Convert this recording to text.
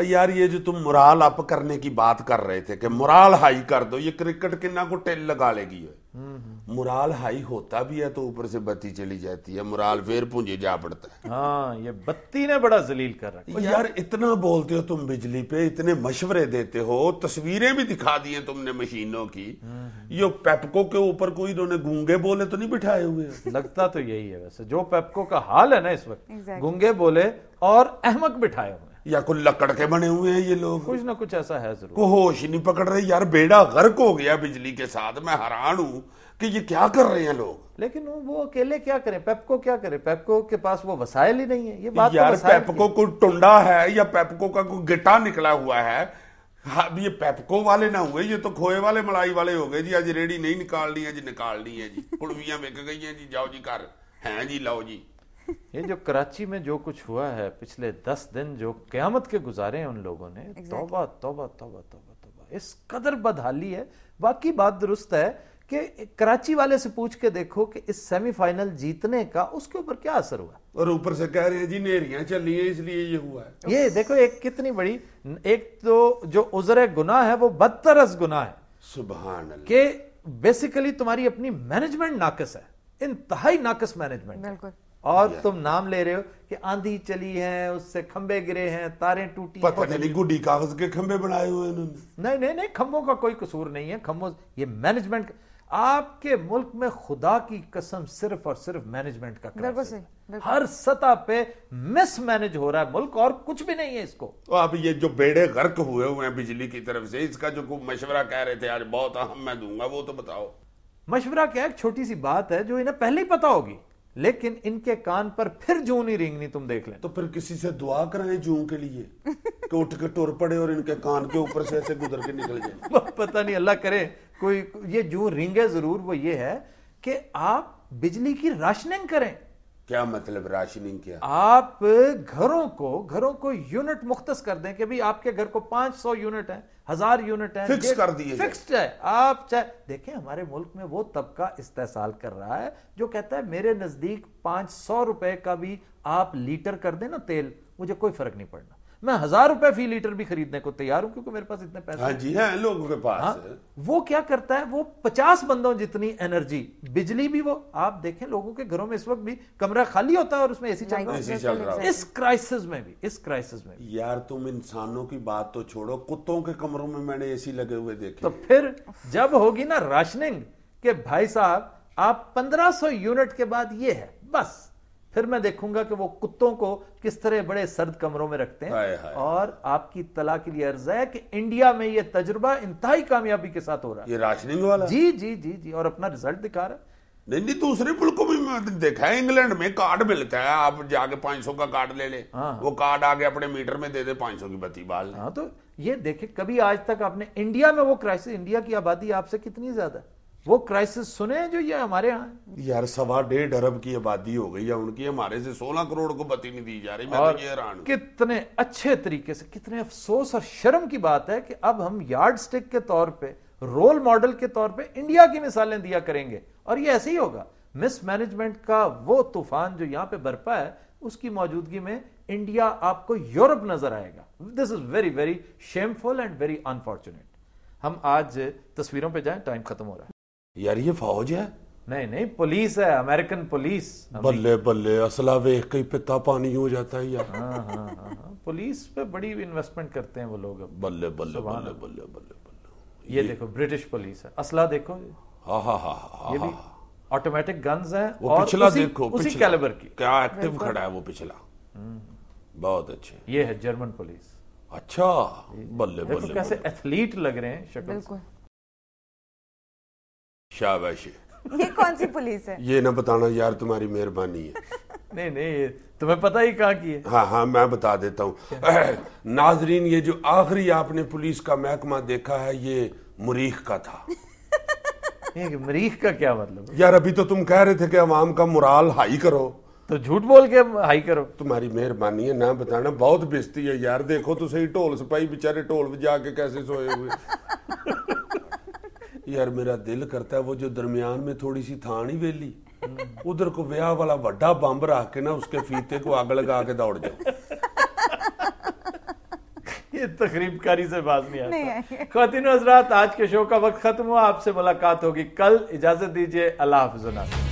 और यार ये जो तुम मुराल अप करने की बात कर रहे थे कि मुराल हाई कर दो ये क्रिकेट के ना को टेल लगा लेगी मुराल हाई होता भी है तो ऊपर से बत्ती चली जाती है मुराल फिर पूंजी जा पड़ता है हाँ ये बत्ती ने बड़ा जलील कर रखा यार, यार इतना बोलते हो तुम बिजली पे इतने मशवरे देते हो तस्वीरें भी दिखा दी हैं तुमने मशीनों की ये पेपको के ऊपर कोई दोनों गूंगे बोले तो नहीं बिठाए हुए लगता तो यही है वैसे जो पेपको का हाल है ना इस वक्त गूंगे बोले और अहमक बिठाए हुए या कोई लकड़ के बने हुए हैं ये लोग कुछ ना कुछ ऐसा है जरूर को होश नहीं पकड़ रहे यार बेड़ा गर्क हो गया बिजली के साथ मैं हैरान हूँ कि ये क्या कर रहे हैं लोग लेकिन वो अकेले क्या करें पेपको क्या करे पेपको के पास वो वसायल ही नहीं है ये बात तो यार तो पेपको को टुंडा है या पेपको का कोई गिटा निकला हुआ है हाँ, अब ये पेपको वाले ना हुए ये तो खोए वाले मलाई वाले हो गए जी आज रेडी नहीं निकालनी है जी निकालनी है जी कुड़वियां बिक गई हैं जी जाओ जी घर हैं जी लाओ जी ये जो कराची में जो कुछ हुआ है पिछले दस दिन जो क्यामत के गुजारे हैं उन लोगों ने exactly. तोबा तोबा तोबा तोबा तोबा इस कदर बदहाली है बाकी बात दुरुस्त है कि कराची वाले से पूछ के देखो कि इस सेमीफाइनल जीतने का उसके ऊपर क्या असर हुआ और ऊपर से कह रहे हैं जी नेरियां चल रही है इसलिए ये हुआ है ये देखो एक कितनी बड़ी एक तो जो उजर गुना है वो बदतरस गुना है सुबह के बेसिकली तुम्हारी अपनी मैनेजमेंट नाकस है इंतहाई नाकस मैनेजमेंट बिल्कुल और तुम नाम ले रहे हो कि आंधी चली है उससे खंबे गिरे हैं तारे टूटी पता नहीं गुडी कागज के खंबे बनाए हुए नहीं नहीं नहीं खंबों का कोई कसूर नहीं है खंबों ये मैनेजमेंट आपके मुल्क में खुदा की कसम सिर्फ और सिर्फ मैनेजमेंट का बिल्कुल सही हर सतह पे मिसमैनेज हो रहा है मुल्क और कुछ भी नहीं है इसको अब तो ये जो बेड़े गर्क हुए हुए हैं बिजली की तरफ से इसका जो मशवरा कह रहे थे आज बहुत अहम मैं दूंगा वो तो बताओ मशवरा क्या एक छोटी सी बात है जो इन्हें पहले ही पता होगी लेकिन इनके कान पर फिर जू नहीं रिंगनी तुम देख ले तो फिर किसी से दुआ कराए जू के लिए कि उठ के टुर पड़े और इनके कान के ऊपर से ऐसे गुजर के निकल जाए पता नहीं अल्लाह करे कोई ये जू रिंगे जरूर वो ये है कि आप बिजली की राशनिंग करें क्या मतलब राशनिंग क्या आप घरों को घरों को यूनिट मुख्तस कर दें कि भाई आपके घर को 500 यूनिट है हजार यूनिट है फिक्स कर दिए फिक्स्ड है आप चाहे देखें हमारे मुल्क में वो तबका इस्तेसाल कर रहा है जो कहता है मेरे नजदीक पांच सौ रुपए का भी आप लीटर कर दें ना तेल मुझे कोई फर्क नहीं पड़ना मैं हजार रुपए फी लीटर भी खरीदने को तैयार हूं क्योंकि मेरे पास इतने पैसे हाँ जी हैं लोगों के पास हाँ, वो क्या करता है वो पचास बंदों जितनी एनर्जी बिजली भी वो आप देखें लोगों के घरों में इस वक्त भी कमरा खाली होता है और उसमें एसी चल रहा है इस क्राइसिस में भी इस क्राइसिस में यार तुम इंसानों की बात तो छोड़ो कुत्तों के कमरों में मैंने एसी लगे हुए देखे तो फिर जब होगी ना राशनिंग के भाई साहब आप पंद्रह यूनिट के बाद ये है बस फिर मैं देखूंगा कि वो कुत्तों को किस तरह बड़े सर्द कमरों में रखते हैं हाय हाय। और आपकी तला के लिए अर्ज है कि इंडिया में ये तजुर्बा इंतहाई कामयाबी के साथ हो रहा है ये राशनिंग वाला जी जी जी जी और अपना रिजल्ट दिखा रहा है नहीं नहीं दूसरे मुल्कों में मैं देखा है इंग्लैंड में कार्ड मिलता है आप जाके सौ का कार्ड ले ले हाँ। वो कार्ड आगे अपने मीटर में दे दे सौ की बत्ती बाल हाँ तो ये देखे कभी आज तक आपने इंडिया में वो क्राइसिस इंडिया की आबादी आपसे कितनी ज्यादा है वो क्राइसिस सुने हैं जो ये हमारे यहाँ यार सवा डेढ़ अरब की आबादी हो गई है उनकी हमारे से सोलह करोड़ को बती नहीं दी जा रही मैं तो ये कितने अच्छे तरीके से कितने अफसोस और शर्म की बात है कि अब हम यार्ड स्टिक के तौर पे रोल मॉडल के तौर पे इंडिया की मिसालें दिया करेंगे और ये ऐसे ही होगा मिसमैनेजमेंट का वो तूफान जो यहाँ पे बरपा है उसकी मौजूदगी में इंडिया आपको यूरोप नजर आएगा this is very very shameful and very unfortunate हम आज तस्वीरों पे जाएं टाइम खत्म हो रहा है यार ये फौज है नहीं नहीं पुलिस है अमेरिकन पुलिस बल्ले बल्ले असला वेख कहीं पिता पानी हो जाता है यार हाँ, हाँ, हाँ, हाँ। पुलिस पे बड़ी इन्वेस्टमेंट करते हैं वो लोग बल्ले बल्ले बल्ले बल्ले बल्ले बल्ले ये, ये देखो ब्रिटिश पुलिस है असला देखो हाँ हाँ हाँ हाँ हा, ऑटोमेटिक गन्स है वो और पिछला उसी, देखो उसी कैलिबर की क्या एक्टिव खड़ा है वो पिछला हम्म। बहुत अच्छे ये है जर्मन पुलिस अच्छा बल्ले बल्ले कैसे एथलीट लग रहे हैं शक्ल बिल्कुल शाबाश ये कौन सी पुलिस है ये ना बताना यार तुम्हारी मेहरबानी है नहीं नहीं ये तुम्हें पता ही कहाँ की है हाँ हाँ मैं बता देता हूँ नाजरीन ये जो आखिरी आपने पुलिस का महकमा देखा है ये मुरीख का था मरीख का क्या मतलब यार अभी तो तुम कह रहे थे कि अवाम का मुराल हाई करो तो झूठ बोल के हाई करो तुम्हारी मेहरबानी है ना बताना बहुत बेजती है यार देखो तो सही ढोल सिपाही बेचारे ढोल बजा के कैसे सोए हुए यार मेरा दिल करता है वो जो दरमियान में थोड़ी सी था नहीं वेली उधर को ब्याह वाला वड्डा बंब रख के ना उसके फीते को आग लगा के दौड़ जाओ ये तकरीबकारी से बात नहीं आता खातिन हजरात आज के शो का वक्त खत्म हुआ आपसे मुलाकात होगी कल इजाजत दीजिए अल्लाह हाफना